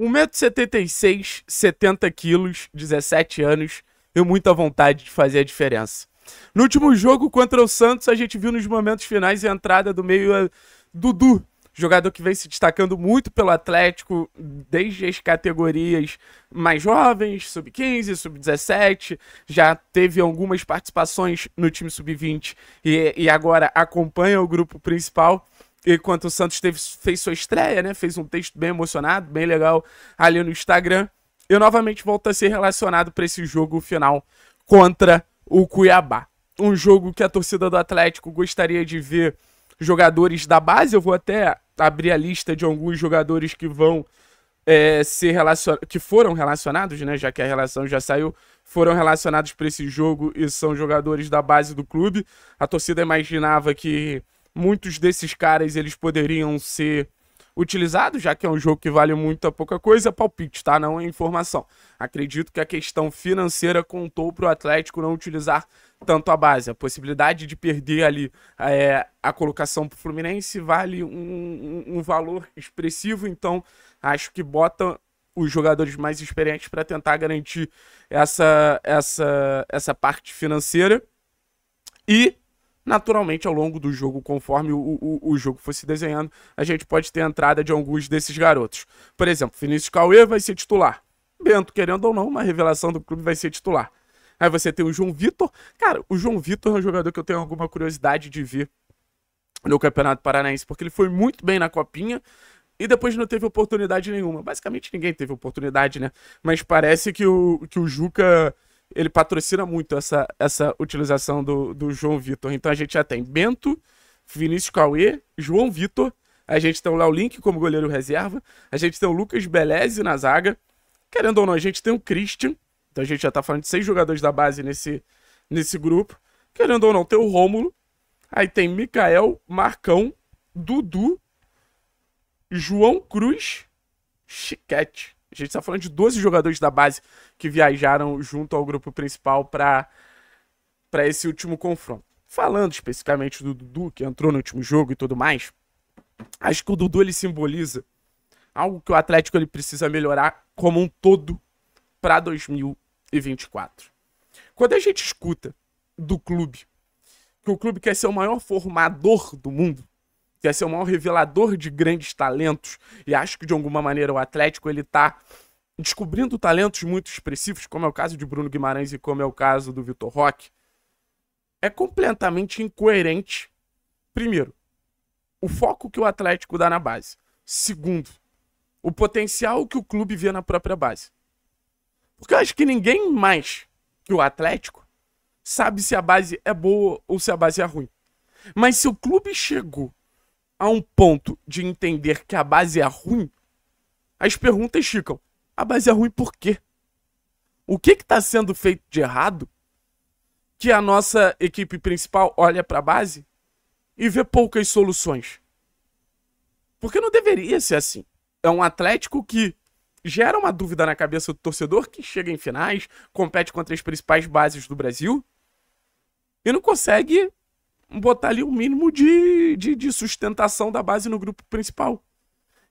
1,76m, 70kg, 17 anos e muita vontade de fazer a diferença. No último jogo contra o Santos, a gente viu nos momentos finais a entrada do meio eh, Dudu, jogador que vem se destacando muito pelo Atlético desde as categorias mais jovens, sub-15, sub-17, já teve algumas participações no time sub-20 e, e agora acompanha o grupo principal enquanto o Santos teve, fez sua estreia, né? Fez um texto bem emocionado, bem legal ali no Instagram. Eu novamente volto a ser relacionado para esse jogo final contra o Cuiabá. Um jogo que a torcida do Atlético gostaria de ver jogadores da base. Eu vou até abrir a lista de alguns jogadores que vão é, ser relacionados, que foram relacionados, né? Já que a relação já saiu, foram relacionados para esse jogo e são jogadores da base do clube. A torcida imaginava que muitos desses caras eles poderiam ser utilizados, já que é um jogo que vale muito a pouca coisa, é palpite, tá? Não é informação. Acredito que a questão financeira contou para o Atlético não utilizar tanto a base. A possibilidade de perder ali é, a colocação para o Fluminense vale um, um, um valor expressivo, então acho que bota os jogadores mais experientes para tentar garantir essa, essa, essa parte financeira. E naturalmente ao longo do jogo, conforme o, o, o jogo fosse desenhando, a gente pode ter a entrada de alguns desses garotos. Por exemplo, Vinícius Cauê vai ser titular. Bento, querendo ou não, uma revelação do clube vai ser titular. Aí você tem o João Vitor. Cara, o João Vitor é um jogador que eu tenho alguma curiosidade de ver no Campeonato Paranaense, porque ele foi muito bem na copinha e depois não teve oportunidade nenhuma. Basicamente ninguém teve oportunidade, né? Mas parece que o, que o Juca ele patrocina muito essa, essa utilização do, do João Vitor. Então a gente já tem Bento, Vinícius Cauê, João Vitor. A gente tem o Léo Link como goleiro reserva. A gente tem o Lucas Beleze na zaga. Querendo ou não, a gente tem o Christian. Então a gente já tá falando de seis jogadores da base nesse, nesse grupo. Querendo ou não, tem o Rômulo. Aí tem Mikael, Marcão, Dudu, João Cruz, Chiquete. A gente está falando de 12 jogadores da base que viajaram junto ao grupo principal para esse último confronto. Falando especificamente do Dudu, que entrou no último jogo e tudo mais, acho que o Dudu ele simboliza algo que o Atlético ele precisa melhorar como um todo para 2024. Quando a gente escuta do clube que o clube quer ser o maior formador do mundo, quer é ser o maior revelador de grandes talentos. E acho que de alguma maneira o Atlético ele tá descobrindo talentos muito expressivos, como é o caso de Bruno Guimarães e como é o caso do Vitor Roque. É completamente incoerente. Primeiro, o foco que o Atlético dá na base. Segundo, o potencial que o clube vê na própria base. Porque eu acho que ninguém mais que o Atlético sabe se a base é boa ou se a base é ruim. Mas se o clube chegou a um ponto de entender que a base é ruim, as perguntas ficam: a base é ruim por quê? O que está sendo feito de errado que a nossa equipe principal olha para a base e vê poucas soluções? Porque não deveria ser assim. É um Atlético que gera uma dúvida na cabeça do torcedor que chega em finais, compete contra as principais bases do Brasil e não consegue botar ali um mínimo de, de, de sustentação da base no grupo principal.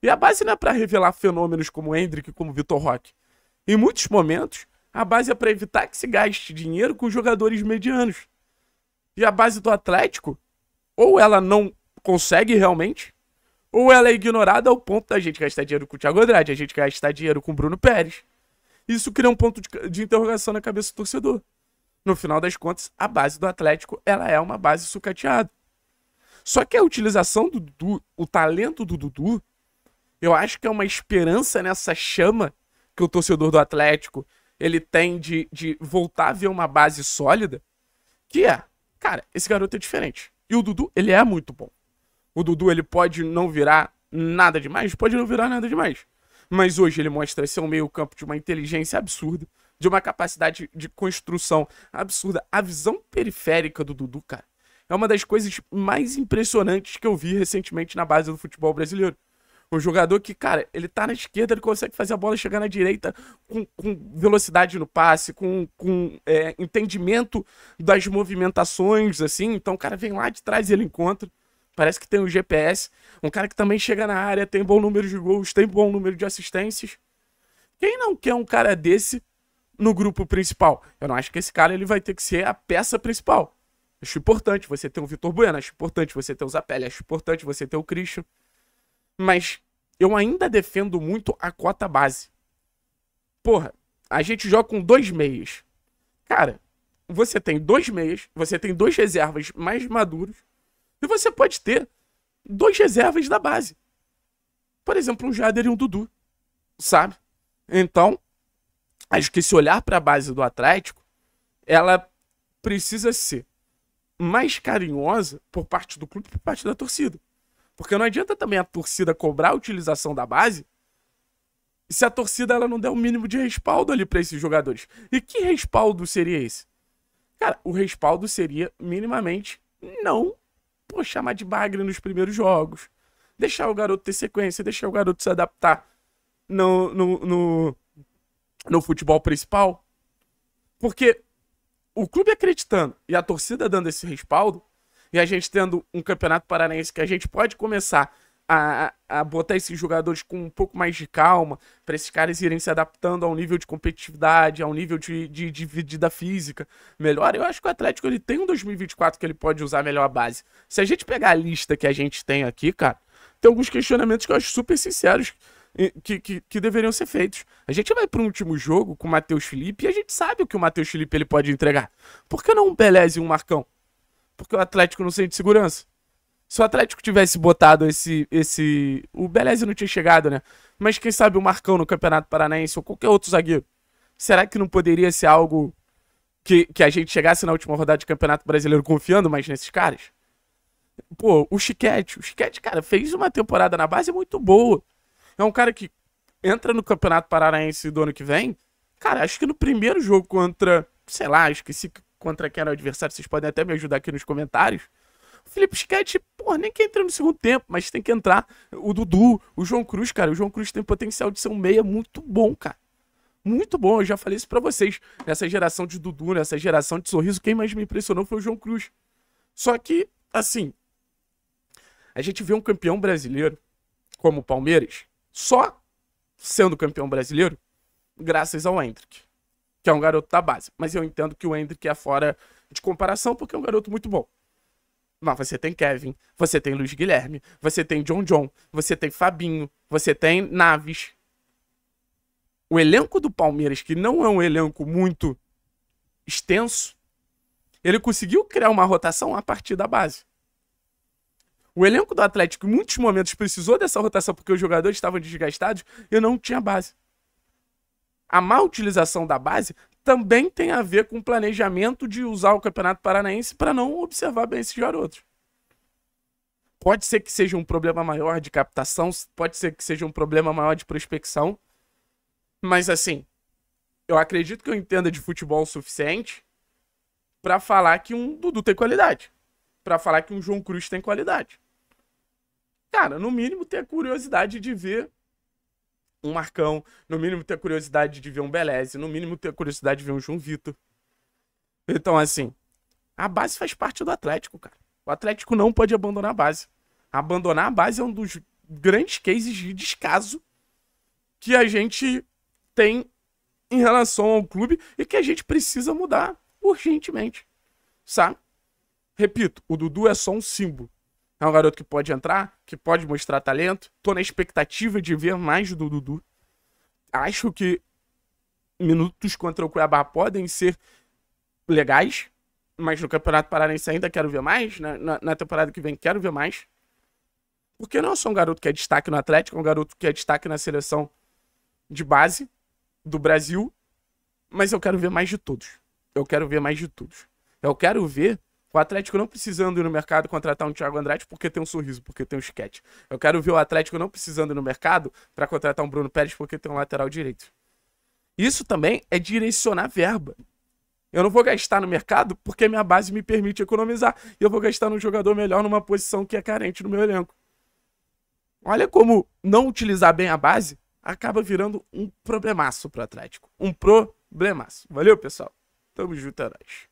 E a base não é para revelar fenômenos como Hendrick, como Vitor Roque. Em muitos momentos, a base é para evitar que se gaste dinheiro com jogadores medianos. E a base do Atlético, ou ela não consegue realmente, ou ela é ignorada ao ponto da gente gastar dinheiro com o Thiago Andrade, a gente gastar dinheiro com o Bruno Pérez. Isso cria um ponto de, de interrogação na cabeça do torcedor. No final das contas, a base do Atlético ela é uma base sucateada. Só que a utilização do Dudu, o talento do Dudu, eu acho que é uma esperança nessa chama que o torcedor do Atlético ele tem de, de voltar a ver uma base sólida, que é, cara, esse garoto é diferente. E o Dudu, ele é muito bom. O Dudu, ele pode não virar nada demais, pode não virar nada demais. Mas hoje ele mostra ser um meio campo de uma inteligência absurda de uma capacidade de construção absurda. A visão periférica do Dudu, cara, é uma das coisas mais impressionantes que eu vi recentemente na base do futebol brasileiro. Um jogador que, cara, ele tá na esquerda, ele consegue fazer a bola chegar na direita com, com velocidade no passe, com, com é, entendimento das movimentações, assim. Então o cara vem lá de trás e ele encontra. Parece que tem um GPS. Um cara que também chega na área, tem bom número de gols, tem bom número de assistências. Quem não quer um cara desse no grupo principal. Eu não acho que esse cara ele vai ter que ser a peça principal. Acho importante você ter o Vitor Bueno, acho importante você ter o Zapelli, acho importante você ter o Christian. Mas eu ainda defendo muito a cota base. Porra, a gente joga com dois meias. Cara, você tem dois meias, você tem dois reservas mais maduros, e você pode ter dois reservas da base. Por exemplo, um Jader e um Dudu, sabe? Então, Acho que se olhar para a base do Atlético, ela precisa ser mais carinhosa por parte do clube e por parte da torcida. Porque não adianta também a torcida cobrar a utilização da base se a torcida ela não der o um mínimo de respaldo ali para esses jogadores. E que respaldo seria esse? Cara, o respaldo seria minimamente não pô, chamar de bagre nos primeiros jogos. Deixar o garoto ter sequência, deixar o garoto se adaptar no, no, no futebol principal. Porque o clube acreditando e a torcida dando esse respaldo, e a gente tendo um campeonato paranaense que a gente pode começar a, a botar esses jogadores com um pouco mais de calma, para esses caras irem se adaptando a um nível de competitividade, a um nível de, de, de física melhor. Eu acho que o Atlético ele tem um 2024 que ele pode usar melhor a base. Se a gente pegar a lista que a gente tem aqui, cara, tem alguns questionamentos que eu acho super sinceros que, que, que deveriam ser feitos. A gente vai para o último jogo com o Matheus Felipe e a gente sabe o que o Matheus Felipe ele pode entregar. Por que não um Pelé e um Marcão? Porque o Atlético não sente segurança. Se o Atlético tivesse botado esse. esse o Beleza não tinha chegado, né? Mas quem sabe o Marcão no Campeonato Paranaense ou qualquer outro zagueiro. Será que não poderia ser algo que, que a gente chegasse na última rodada de Campeonato Brasileiro confiando mais nesses caras? Pô, o Chiquete. O Chiquete, cara, fez uma temporada na base muito boa. É um cara que entra no Campeonato Paranaense do ano que vem. Cara, acho que no primeiro jogo contra, sei lá, esqueci contra quem era o adversário, vocês podem até me ajudar aqui nos comentários. O Felipe Schett, porra, nem que entra no segundo tempo, mas tem que entrar. O Dudu, o João Cruz, cara, o João Cruz tem potencial de ser um meia muito bom, cara. Muito bom, eu já falei isso para vocês. Nessa geração de Dudu, nessa geração de sorriso, quem mais me impressionou foi o João Cruz. Só que, assim, a gente vê um campeão brasileiro como o Palmeiras só sendo campeão brasileiro graças ao Hendrick, que é um garoto da base. Mas eu entendo que o Hendrick é fora de comparação porque é um garoto muito bom. Mas você tem Kevin, você tem Luiz Guilherme, você tem John John, você tem Fabinho, você tem Naves. O elenco do Palmeiras, que não é um elenco muito extenso, ele conseguiu criar uma rotação a partir da base. O elenco do Atlético, em muitos momentos, precisou dessa rotação porque os jogadores estavam desgastados e não tinha base. A má utilização da base também tem a ver com o planejamento de usar o Campeonato Paranaense para não observar bem esses garotos. Pode ser que seja um problema maior de captação, pode ser que seja um problema maior de prospecção, mas assim, eu acredito que eu entenda de futebol o suficiente para falar que um Dudu tem qualidade para falar que um João Cruz tem qualidade. Cara, no mínimo ter a curiosidade de ver um Marcão, no mínimo ter a curiosidade de ver um Beleze, no mínimo ter a curiosidade de ver um João Vitor. Então, assim, a base faz parte do Atlético, cara. O Atlético não pode abandonar a base. Abandonar a base é um dos grandes cases de descaso que a gente tem em relação ao clube e que a gente precisa mudar urgentemente, sabe? Repito, o Dudu é só um símbolo. É um garoto que pode entrar, que pode mostrar talento. Tô na expectativa de ver mais do Dudu. Acho que minutos contra o Cuiabá podem ser legais, mas no Campeonato Paranaense ainda quero ver mais. Na, na, na, temporada que vem quero ver mais. Porque não é só um garoto que é destaque no Atlético, é um garoto que é destaque na seleção de base do Brasil. Mas eu quero ver mais de todos. Eu quero ver mais de todos. Eu quero ver o Atlético não precisando ir no mercado contratar um Thiago Andrade porque tem um sorriso, porque tem um esquete. Eu quero ver o Atlético não precisando ir no mercado para contratar um Bruno Pérez porque tem um lateral direito. Isso também é direcionar verba. Eu não vou gastar no mercado porque minha base me permite economizar. E eu vou gastar num jogador melhor numa posição que é carente no meu elenco. Olha como não utilizar bem a base acaba virando um problemaço pro Atlético. Um problemaço. Valeu, pessoal. Tamo junto, heróis. É